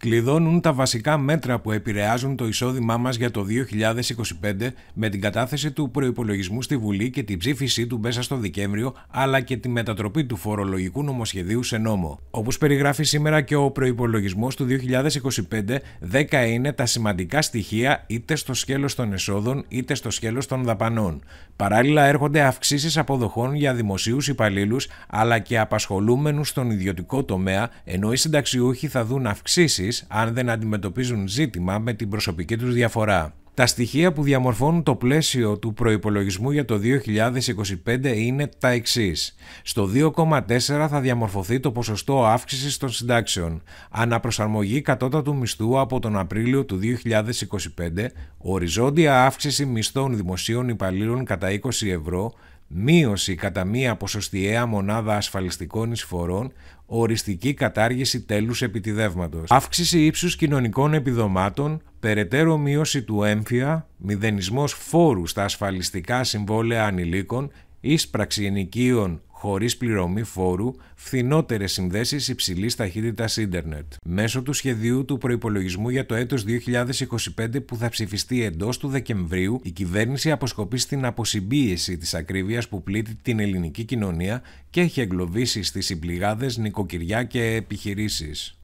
κλειδώνουν τα βασικά μέτρα που επηρεάζουν το εισόδημά μας για το 2025 με την κατάθεση του προϋπολογισμού στη Βουλή και την ψήφισή του μέσα στο Δεκέμβριο αλλά και τη μετατροπή του φορολογικού νομοσχεδίου σε νόμο. Όπως περιγράφει σήμερα και ο προϋπολογισμός του 2025, 10 είναι τα σημαντικά στοιχεία είτε στο σκέλος των εσόδων είτε στο σκέλος των δαπανών. Παράλληλα έρχονται αυξήσεις αποδοχών για δημοσίους υπαλλήλους αλλά και απασχολούμενους στον ιδιωτικό τομέα ενώ οι συνταξιούχοι θα δουν αυξήσεις αν δεν αντιμετωπίζουν ζήτημα με την προσωπική τους διαφορά. Τα στοιχεία που διαμορφώνουν το πλαίσιο του προϋπολογισμού για το 2025 είναι τα εξής. Στο 2,4 θα διαμορφωθεί το ποσοστό αύξησης των συντάξεων, αναπροσαρμογή κατώτατου μισθού από τον Απρίλιο του 2025, οριζόντια αύξηση μισθών δημοσίων υπαλλήλων κατά 20 ευρώ, μείωση κατά μία ποσοστιαία μονάδα ασφαλιστικών εισφορών, οριστική κατάργηση τέλους επιτιδεύματος, αύξηση ύψους κοινωνικών επιδομάτων, περαιτέρω μείωση του έμφυα, μηδενισμός φόρου στα ασφαλιστικά συμβόλαια ανηλίκων, εισπραξη ενοικίων χωρίς πληρωμή φόρου φθηνότερες συνδέσεις υψηλής ταχύτητας ίντερνετ. Μέσω του σχεδίου του προπολογισμού για το έτος 2025 που θα ψηφιστεί εντός του Δεκεμβρίου, η κυβέρνηση αποσκοπεί στην αποσυμπίεση της ακρίβειας που πλήττει την ελληνική κοινωνία και έχει εγκλωβίσει στις συμπληγάδες νοικοκυριά και επιχειρήσεις.